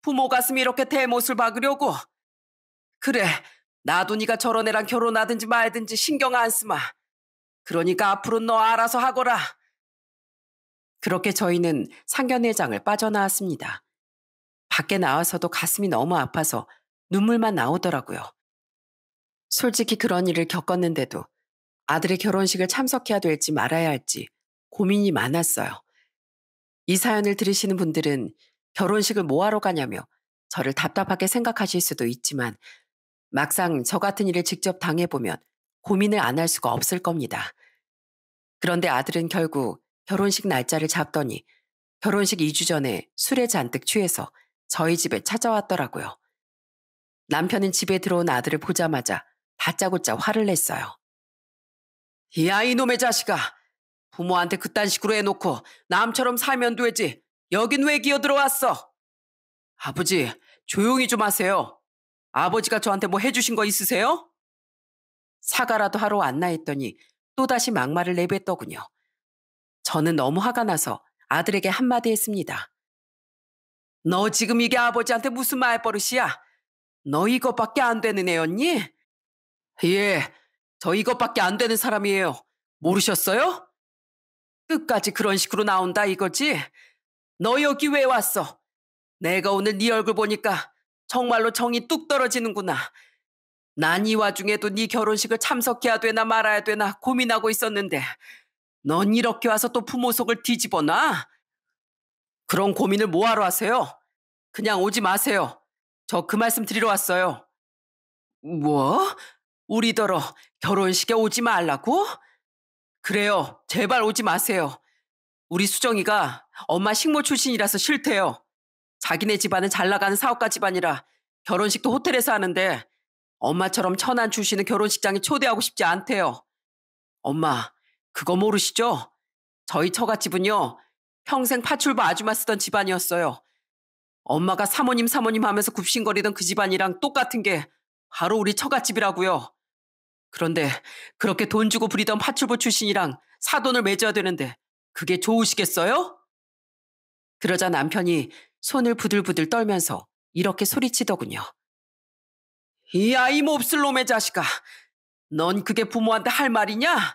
부모 가슴 이렇게 대못을 박으려고? 그래, 나도 네가 저런 애랑 결혼하든지 말든지 신경 안 쓰마. 그러니까 앞으로 너 알아서 하거라. 그렇게 저희는 상견례장을 빠져나왔습니다. 밖에 나와서도 가슴이 너무 아파서 눈물만 나오더라고요. 솔직히 그런 일을 겪었는데도 아들의 결혼식을 참석해야 될지 말아야 할지 고민이 많았어요. 이 사연을 들으시는 분들은 결혼식을 뭐하러 가냐며 저를 답답하게 생각하실 수도 있지만 막상 저 같은 일을 직접 당해보면 고민을 안 할 수가 없을 겁니다. 그런데 아들은 결국 결혼식 날짜를 잡더니 결혼식 2주 전에 술에 잔뜩 취해서 저희 집에 찾아왔더라고요. 남편은 집에 들어온 아들을 보자마자 다짜고짜 화를 냈어요. 이 아이 놈의 자식아. 부모한테 그딴 식으로 해놓고 남처럼 살면 되지. 여긴 왜 기어들어왔어? 아버지, 조용히 좀 하세요. 아버지가 저한테 뭐 해주신 거 있으세요? 사과라도 하러 왔나 했더니 또다시 막말을 내뱉더군요. 저는 너무 화가 나서 아들에게 한마디 했습니다. 너 지금 이게 아버지한테 무슨 말버릇이야? 너 이것밖에 안 되는 애였니? 예, 저 이것밖에 안 되는 사람이에요. 모르셨어요? 끝까지 그런 식으로 나온다 이거지? 너 여기 왜 왔어? 내가 오늘 네 얼굴 보니까 정말로 정이 뚝 떨어지는구나. 난 이 와중에도 네 결혼식을 참석해야 되나 말아야 되나 고민하고 있었는데 넌 이렇게 와서 또 부모 속을 뒤집어놔? 그런 고민을 뭐하러 하세요? 그냥 오지 마세요. 저 그 말씀 드리러 왔어요. 뭐? 우리더러 결혼식에 오지 말라고? 그래요. 제발 오지 마세요. 우리 수정이가 엄마 식모 출신이라서 싫대요. 자기네 집안은 잘 나가는 사업가 집안이라 결혼식도 호텔에서 하는데 엄마처럼 천안 출신은 결혼식장에 초대하고 싶지 않대요. 엄마, 그거 모르시죠? 저희 처갓집은요, 평생 파출부 아줌마 쓰던 집안이었어요. 엄마가 사모님 사모님 하면서 굽신거리던 그 집안이랑 똑같은 게 바로 우리 처갓집이라고요. 그런데 그렇게 돈 주고 부리던 파출부 출신이랑 사돈을 맺어야 되는데 그게 좋으시겠어요? 그러자 남편이 손을 부들부들 떨면서 이렇게 소리치더군요. 이 아이 몹쓸 놈의 자식아. 넌 그게 부모한테 할 말이냐?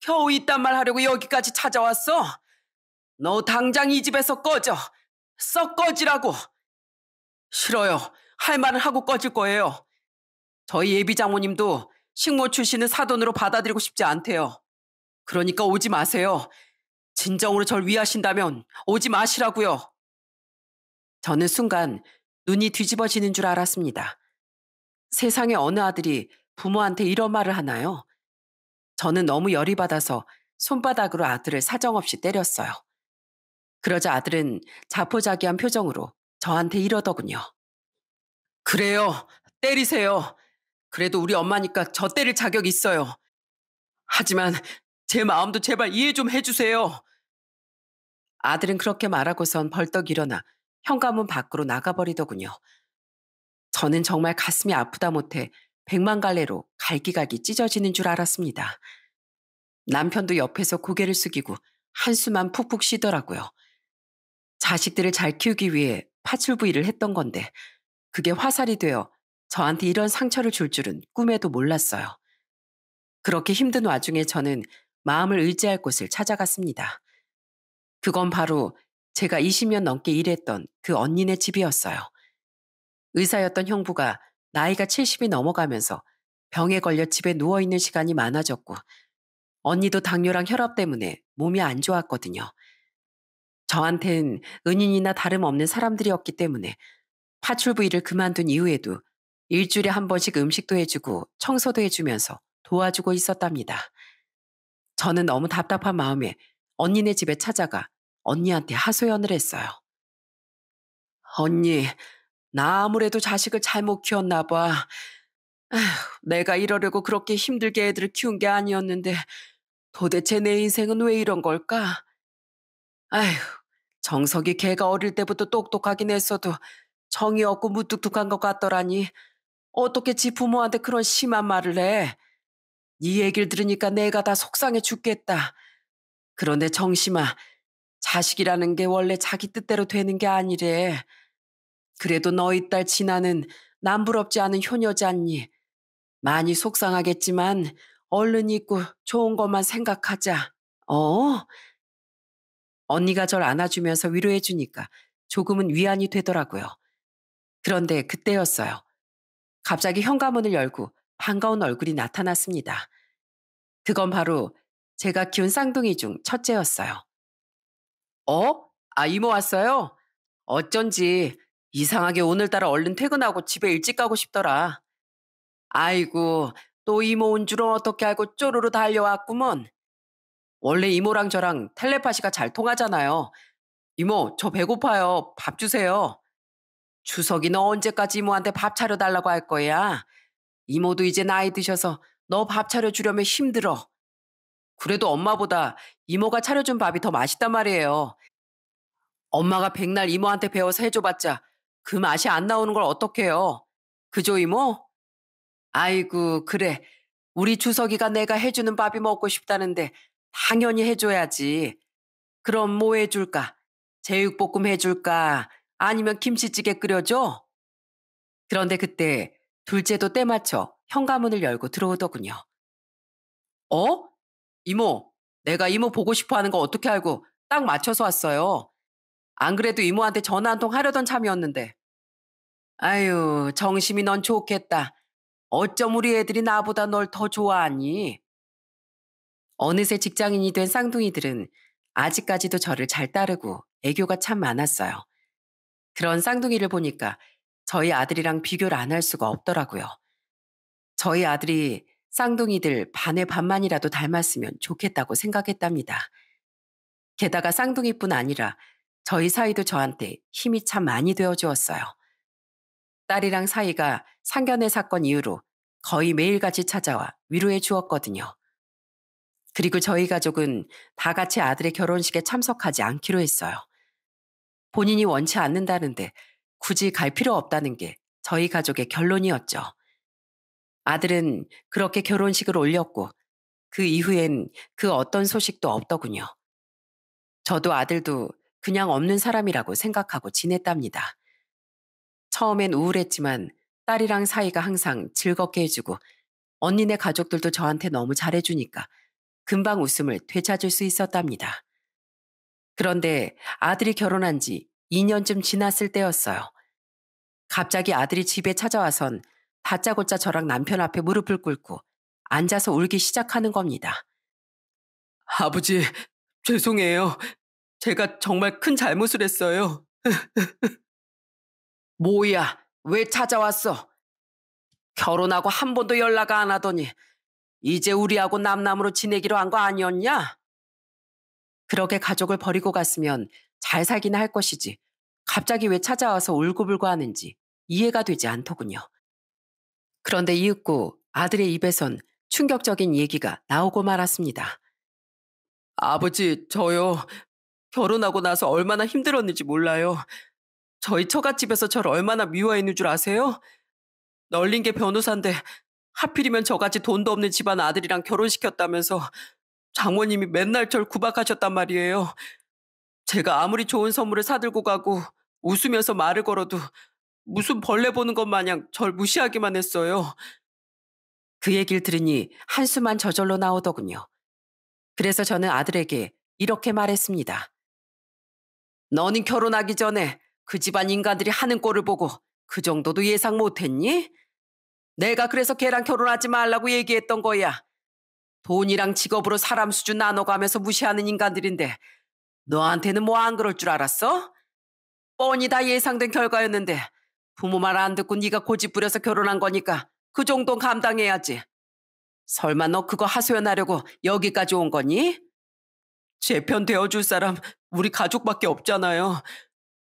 겨우 이딴 말 하려고 여기까지 찾아왔어? 너 당장 이 집에서 꺼져. 썩 꺼지라고. 싫어요. 할 말은 하고 꺼질 거예요. 저희 예비 장모님도 식모 출신은 사돈으로 받아들이고 싶지 않대요. 그러니까 오지 마세요. 진정으로 절 위하신다면 오지 마시라고요. 저는 순간 눈이 뒤집어지는 줄 알았습니다. 세상에 어느 아들이 부모한테 이런 말을 하나요? 저는 너무 열이 받아서 손바닥으로 아들을 사정없이 때렸어요. 그러자 아들은 자포자기한 표정으로 저한테 이러더군요. 그래요. 때리세요. 그래도 우리 엄마니까 저 때릴 자격 있어요. 하지만 제 마음도 제발 이해 좀 해주세요. 아들은 그렇게 말하고선 벌떡 일어나 현관문 밖으로 나가버리더군요. 저는 정말 가슴이 아프다 못해 백만 갈래로 갈기갈기 찢어지는 줄 알았습니다. 남편도 옆에서 고개를 숙이고 한숨만 푹푹 쉬더라고요. 자식들을 잘 키우기 위해 파출부 일을 했던 건데 그게 화살이 되어 저한테 이런 상처를 줄 줄은 꿈에도 몰랐어요. 그렇게 힘든 와중에 저는 마음을 의지할 곳을 찾아갔습니다. 그건 바로 제가 20년 넘게 일했던 그 언니네 집이었어요. 의사였던 형부가 나이가 70이 넘어가면서 병에 걸려 집에 누워있는 시간이 많아졌고, 언니도 당뇨랑 혈압 때문에 몸이 안 좋았거든요. 저한텐 은인이나 다름없는 사람들이었기 때문에 파출부 일을 그만둔 이후에도 일주일에 한 번씩 음식도 해주고 청소도 해주면서 도와주고 있었답니다. 저는 너무 답답한 마음에 언니네 집에 찾아가 언니한테 하소연을 했어요. 언니, 나 아무래도 자식을 잘못 키웠나 봐. 에휴, 내가 이러려고 그렇게 힘들게 애들을 키운 게 아니었는데 도대체 내 인생은 왜 이런 걸까? 아휴, 정석이 걔가 어릴 때부터 똑똑하긴 했어도 정이 없고 무뚝뚝한 것 같더라니 어떻게 지 부모한테 그런 심한 말을 해? 네 얘기를 들으니까 내가 다 속상해 죽겠다. 그런데 정심아, 자식이라는 게 원래 자기 뜻대로 되는 게 아니래. 그래도 너희 딸 진아는 남부럽지 않은 효녀잖니. 많이 속상하겠지만 얼른 잊고 좋은 것만 생각하자. 어? 언니가 절 안아주면서 위로해주니까 조금은 위안이 되더라고요. 그런데 그때였어요. 갑자기 현관문을 열고 반가운 얼굴이 나타났습니다. 그건 바로 제가 키운 쌍둥이 중 첫째였어요. 어? 아, 이모 왔어요? 어쩐지 이상하게 오늘따라 얼른 퇴근하고 집에 일찍 가고 싶더라. 아이고, 또 이모 온 줄은 어떻게 알고 쪼르르 달려왔구먼. 원래 이모랑 저랑 텔레파시가 잘 통하잖아요. 이모, 저 배고파요. 밥 주세요. 주석이너 언제까지 이모한테 밥 차려달라고 할 거야? 이모도 이제 나이 드셔서 너 밥 차려주려면 힘들어. 그래도 엄마보다 이모가 차려준 밥이 더 맛있단 말이에요. 엄마가 백날 이모한테 배워서 해줘봤자 그 맛이 안 나오는 걸 어떡해요. 그죠, 이모? 아이고, 그래. 우리 주석이가 내가 해주는 밥이 먹고 싶다는데 당연히 해줘야지. 그럼 뭐 해줄까? 제육볶음 해줄까? 아니면 김치찌개 끓여줘. 그런데 그때 둘째도 때맞춰 현관문을 열고 들어오더군요. 어? 이모, 내가 이모 보고 싶어 하는 거 어떻게 알고 딱 맞춰서 왔어요. 안 그래도 이모한테 전화 한 통 하려던 참이었는데. 아유, 정심이 넌 좋겠다. 어쩜 우리 애들이 나보다 널 더 좋아하니? 어느새 직장인이 된 쌍둥이들은 아직까지도 저를 잘 따르고 애교가 참 많았어요. 그런 쌍둥이를 보니까 저희 아들이랑 비교를 안 할 수가 없더라고요. 저희 아들이 쌍둥이들 반의 반만이라도 닮았으면 좋겠다고 생각했답니다. 게다가 쌍둥이뿐 아니라 저희 사이도 저한테 힘이 참 많이 되어 주었어요. 딸이랑 사이가 상견례 사건 이후로 거의 매일같이 찾아와 위로해 주었거든요. 그리고 저희 가족은 다 같이 아들의 결혼식에 참석하지 않기로 했어요. 본인이 원치 않는다는데 굳이 갈 필요 없다는 게 저희 가족의 결론이었죠. 아들은 그렇게 결혼식을 올렸고 그 이후엔 그 어떤 소식도 없더군요. 저도 아들도 그냥 없는 사람이라고 생각하고 지냈답니다. 처음엔 우울했지만 딸이랑 사이가 항상 즐겁게 해주고 언니네 가족들도 저한테 너무 잘해주니까 금방 웃음을 되찾을 수 있었답니다. 그런데 아들이 결혼한 지 2년쯤 지났을 때였어요. 갑자기 아들이 집에 찾아와선 다짜고짜 저랑 남편 앞에 무릎을 꿇고 앉아서 울기 시작하는 겁니다. 아버지, 죄송해요. 제가 정말 큰 잘못을 했어요. 뭐야, 왜 찾아왔어? 결혼하고 한 번도 연락 안 하더니 이제 우리하고 남남으로 지내기로 한 거 아니었냐? 그러게 가족을 버리고 갔으면 잘살긴할 것이지 갑자기 왜 찾아와서 울고불고 하는지 이해가 되지 않더군요. 그런데 이윽고 아들의 입에선 충격적인 얘기가 나오고 말았습니다. 아버지, 저요. 결혼하고 나서 얼마나 힘들었는지 몰라요. 저희 처갓집에서 절 얼마나 미워했는 줄 아세요? 널린 게 변호사인데 하필이면 저같이 돈도 없는 집안 아들이랑 결혼시켰다면서 장모님이 맨날 절 구박하셨단 말이에요. 제가 아무리 좋은 선물을 사들고 가고 웃으면서 말을 걸어도 무슨 벌레 보는 것 마냥 절 무시하기만 했어요. 그 얘기를 들으니 한숨만 저절로 나오더군요. 그래서 저는 아들에게 이렇게 말했습니다. 너는 결혼하기 전에 그 집안 인간들이 하는 꼴을 보고 그 정도도 예상 못했니? 내가 그래서 걔랑 결혼하지 말라고 얘기했던 거야. 돈이랑 직업으로 사람 수준 나눠가면서 무시하는 인간들인데 너한테는 뭐 안 그럴 줄 알았어? 뻔히 다 예상된 결과였는데 부모 말 안 듣고 네가 고집 부려서 결혼한 거니까 그 정도는 감당해야지. 설마 너 그거 하소연하려고 여기까지 온 거니? 제편 되어줄 사람 우리 가족밖에 없잖아요.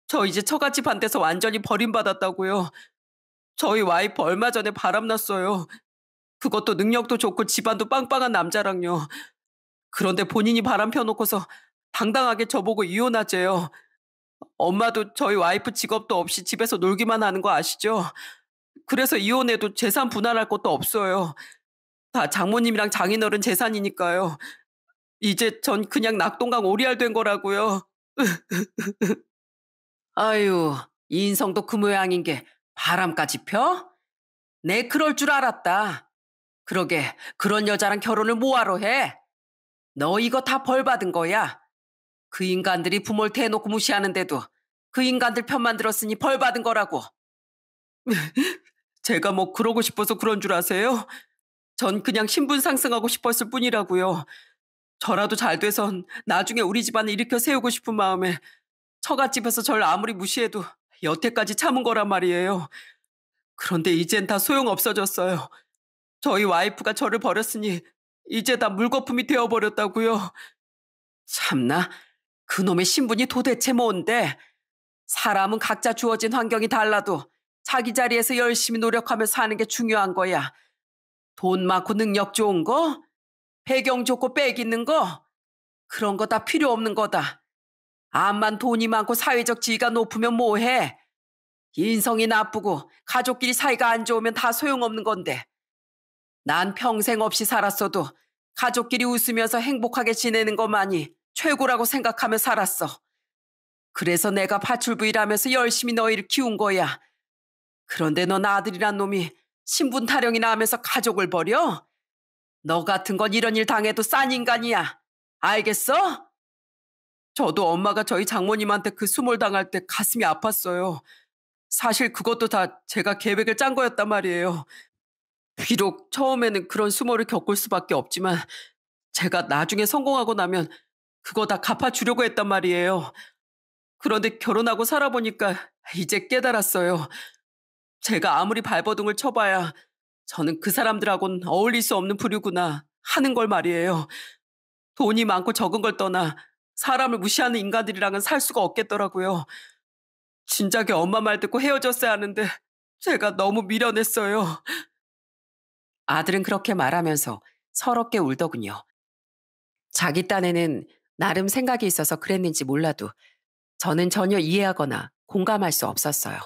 저 이제 처갓집 한 데서 완전히 버림받았다고요. 저희 와이프 얼마 전에 바람났어요. 그것도 능력도 좋고 집안도 빵빵한 남자랑요. 그런데 본인이 바람 펴놓고서 당당하게 저보고 이혼하재요. 엄마도 저희 와이프 직업도 없이 집에서 놀기만 하는 거 아시죠? 그래서 이혼해도 재산 분할할 것도 없어요. 다 장모님이랑 장인어른 재산이니까요. 이제 전 그냥 낙동강 오리알 된 거라고요. 아유, 인성도 그 모양인 게 바람까지 펴? 내 네, 그럴 줄 알았다. 그러게 그런 여자랑 결혼을 뭐하러 해? 너 이거 다 벌 받은 거야. 그 인간들이 부모를 대놓고 무시하는데도 그 인간들 편만 들었으니 벌 받은 거라고. 제가 뭐 그러고 싶어서 그런 줄 아세요? 전 그냥 신분 상승하고 싶었을 뿐이라고요. 저라도 잘 돼선 나중에 우리 집안을 일으켜 세우고 싶은 마음에 처갓집에서 절 아무리 무시해도 여태까지 참은 거란 말이에요. 그런데 이젠 다 소용없어졌어요. 저희 와이프가 저를 버렸으니 이제 다 물거품이 되어버렸다고요. 참나, 그놈의 신분이 도대체 뭔데? 사람은 각자 주어진 환경이 달라도 자기 자리에서 열심히 노력하며 사는 게 중요한 거야. 돈 많고 능력 좋은 거? 배경 좋고 빽 있는 거? 그런 거 다 필요 없는 거다. 암만 돈이 많고 사회적 지위가 높으면 뭐해? 인성이 나쁘고 가족끼리 사이가 안 좋으면 다 소용없는 건데 난 평생 없이 살았어도 가족끼리 웃으면서 행복하게 지내는 것만이 최고라고 생각하며 살았어. 그래서 내가 파출부 일하면서 열심히 너희를 키운 거야. 그런데 넌 아들이란 놈이 신분 타령이나 하면서 가족을 버려? 너 같은 건 이런 일 당해도 싼 인간이야. 알겠어? 저도 엄마가 저희 장모님한테 그 수몰 당할 때 가슴이 아팠어요. 사실 그것도 다 제가 계획을 짠 거였단 말이에요. 비록 처음에는 그런 수모를 겪을 수밖에 없지만 제가 나중에 성공하고 나면 그거 다 갚아주려고 했단 말이에요. 그런데 결혼하고 살아보니까 이제 깨달았어요. 제가 아무리 발버둥을 쳐봐야 저는 그 사람들하고는 어울릴 수 없는 부류구나 하는 걸 말이에요. 돈이 많고 적은 걸 떠나 사람을 무시하는 인간들이랑은 살 수가 없겠더라고요. 진작에 엄마 말 듣고 헤어졌어야 하는데 제가 너무 미련했어요. 아들은 그렇게 말하면서 서럽게 울더군요. 자기 딴에는 나름 생각이 있어서 그랬는지 몰라도 저는 전혀 이해하거나 공감할 수 없었어요.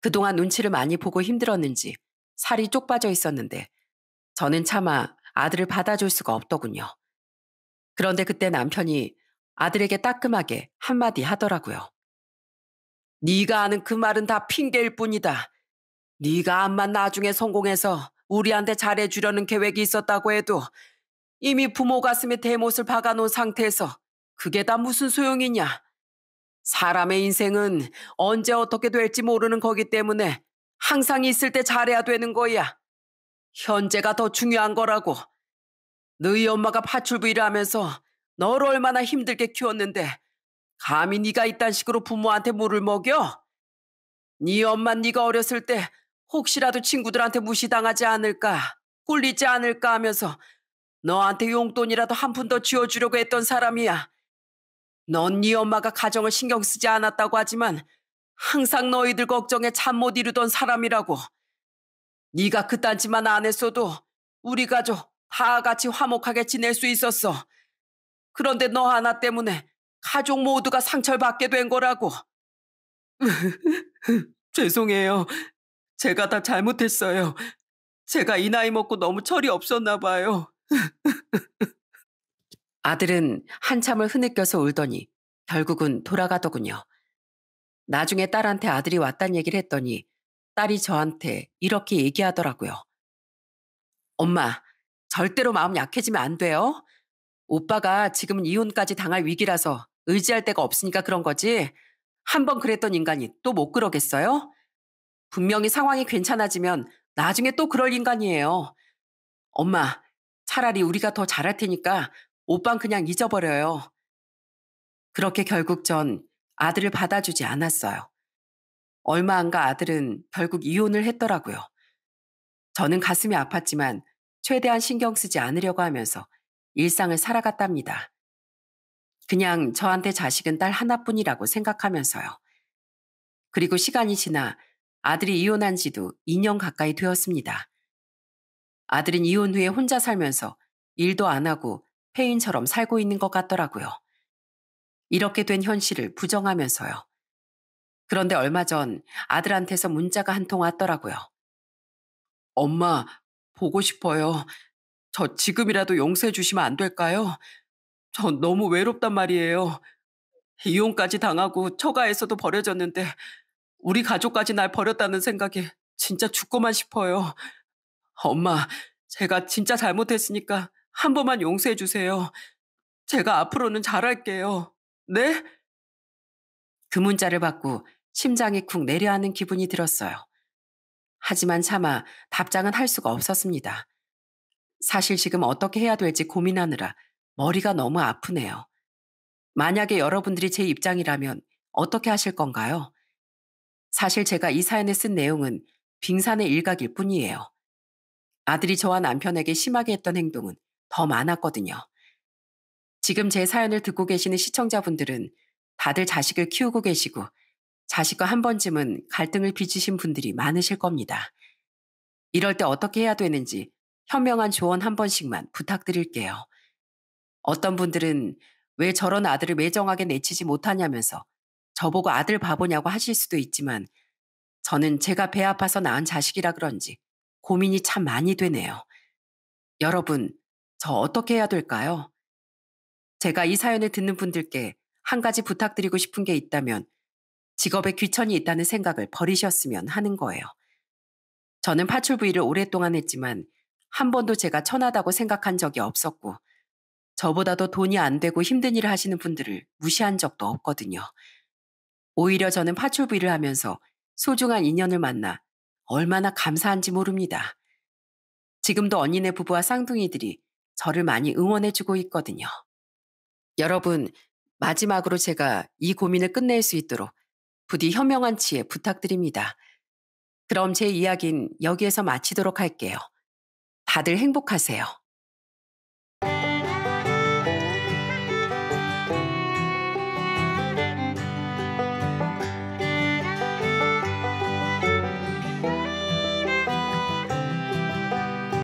그동안 눈치를 많이 보고 힘들었는지 살이 쪽 빠져 있었는데 저는 차마 아들을 받아줄 수가 없더군요. 그런데 그때 남편이 아들에게 따끔하게 한마디 하더라고요. 네가 아는 그 말은 다 핑계일 뿐이다. 네가 암만 나중에 성공해서 우리한테 잘해주려는 계획이 있었다고 해도 이미 부모 가슴에 대못을 박아놓은 상태에서 그게 다 무슨 소용이냐. 사람의 인생은 언제 어떻게 될지 모르는 거기 때문에 항상 있을 때 잘해야 되는 거야. 현재가 더 중요한 거라고. 너희 엄마가 파출부 일을 하면서 널 얼마나 힘들게 키웠는데 감히 네가 이딴 식으로 부모한테 물을 먹여? 네 엄마 네가 어렸을 때 혹시라도 친구들한테 무시당하지 않을까, 꿀리지 않을까 하면서 너한테 용돈이라도 한 푼 더 쥐어주려고 했던 사람이야. 넌 네 엄마가 가정을 신경 쓰지 않았다고 하지만 항상 너희들 걱정에 잠 못 이루던 사람이라고. 네가 그딴 짓만 안 했어도 우리 가족 다 같이 화목하게 지낼 수 있었어. 그런데 너 하나 때문에 가족 모두가 상처를 받게 된 거라고. 죄송해요. 제가 다 잘못했어요. 제가 이 나이 먹고 너무 철이 없었나 봐요. 아들은 한참을 흐느껴서 울더니 결국은 돌아가더군요. 나중에 딸한테 아들이 왔단 얘기를 했더니 딸이 저한테 이렇게 얘기하더라고요. 엄마, 절대로 마음 약해지면 안 돼요. 오빠가 지금 이혼까지 당할 위기라서 의지할 데가 없으니까 그런 거지. 한번 그랬던 인간이 또 못 그러겠어요? 분명히 상황이 괜찮아지면 나중에 또 그럴 인간이에요. 엄마, 차라리 우리가 더 잘할 테니까 오빤 그냥 잊어버려요. 그렇게 결국 전 아들을 받아주지 않았어요. 얼마 안 가 아들은 결국 이혼을 했더라고요. 저는 가슴이 아팠지만 최대한 신경 쓰지 않으려고 하면서 일상을 살아갔답니다. 그냥 저한테 자식은 딸 하나뿐이라고 생각하면서요. 그리고 시간이 지나 아들이 이혼한 지도 2년 가까이 되었습니다. 아들은 이혼 후에 혼자 살면서 일도 안 하고 폐인처럼 살고 있는 것 같더라고요. 이렇게 된 현실을 부정하면서요. 그런데 얼마 전 아들한테서 문자가 한 통 왔더라고요. 엄마, 보고 싶어요. 저 지금이라도 용서해 주시면 안 될까요? 전 너무 외롭단 말이에요. 이혼까지 당하고 처가에서도 버려졌는데 우리 가족까지 날 버렸다는 생각에 진짜 죽고만 싶어요. 엄마, 제가 진짜 잘못했으니까 한 번만 용서해 주세요. 제가 앞으로는 잘할게요. 네? 그 문자를 받고 심장이 쿵 내려앉는 기분이 들었어요. 하지만 차마 답장은 할 수가 없었습니다. 사실 지금 어떻게 해야 될지 고민하느라 머리가 너무 아프네요. 만약에 여러분들이 제 입장이라면 어떻게 하실 건가요? 사실 제가 이 사연에 쓴 내용은 빙산의 일각일 뿐이에요. 아들이 저와 남편에게 심하게 했던 행동은 더 많았거든요. 지금 제 사연을 듣고 계시는 시청자분들은 다들 자식을 키우고 계시고 자식과 한 번쯤은 갈등을 빚으신 분들이 많으실 겁니다. 이럴 때 어떻게 해야 되는지 현명한 조언 한 번씩만 부탁드릴게요. 어떤 분들은 왜 저런 아들을 매정하게 내치지 못하냐면서 저보고 아들 바보냐고 하실 수도 있지만 저는 제가 배 아파서 낳은 자식이라 그런지 고민이 참 많이 되네요. 여러분, 저 어떻게 해야 될까요? 제가 이 사연을 듣는 분들께 한 가지 부탁드리고 싶은 게 있다면 직업에 귀천이 있다는 생각을 버리셨으면 하는 거예요. 저는 파출부일을 오랫동안 했지만 한 번도 제가 천하다고 생각한 적이 없었고 저보다도 돈이 안 되고 힘든 일을 하시는 분들을 무시한 적도 없거든요. 오히려 저는 파출비를 하면서 소중한 인연을 만나 얼마나 감사한지 모릅니다. 지금도 언니네 부부와 쌍둥이들이 저를 많이 응원해주고 있거든요. 여러분, 마지막으로 제가 이 고민을 끝낼 수 있도록 부디 현명한 지혜 부탁드립니다. 그럼 제 이야기는 여기에서 마치도록 할게요. 다들 행복하세요.